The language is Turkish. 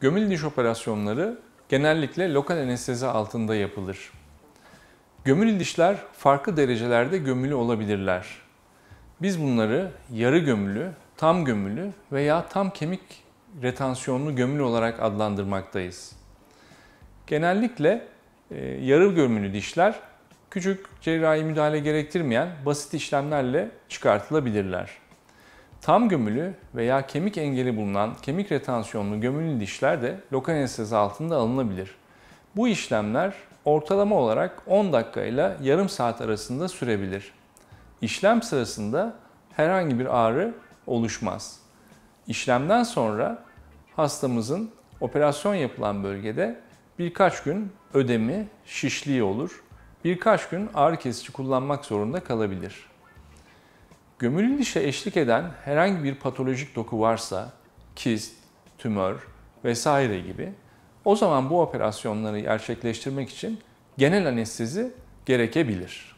Gömül diş operasyonları genellikle lokal anestezi altında yapılır. Gömülü dişler farklı derecelerde gömülü olabilirler. Biz bunları yarı gömülü, tam gömülü veya tam kemik retansiyonlu gömülü olarak adlandırmaktayız. Genellikle e, yarı gömülü dişler küçük cerrahi müdahale gerektirmeyen basit işlemlerle çıkartılabilirler. Tam gömülü veya kemik engeli bulunan kemik retansiyonlu gömülü dişler de lokal anestezi altında alınabilir. Bu işlemler ortalama olarak 10 dakika ile yarım saat arasında sürebilir. İşlem sırasında herhangi bir ağrı oluşmaz. İşlemden sonra hastamızın operasyon yapılan bölgede birkaç gün ödemi, şişliği olur. Birkaç gün ağrı kesici kullanmak zorunda kalabilir. Gömülü dişe eşlik eden herhangi bir patolojik doku varsa, kist, tümör vesaire gibi o zaman bu operasyonları gerçekleştirmek için genel anestezi gerekebilir.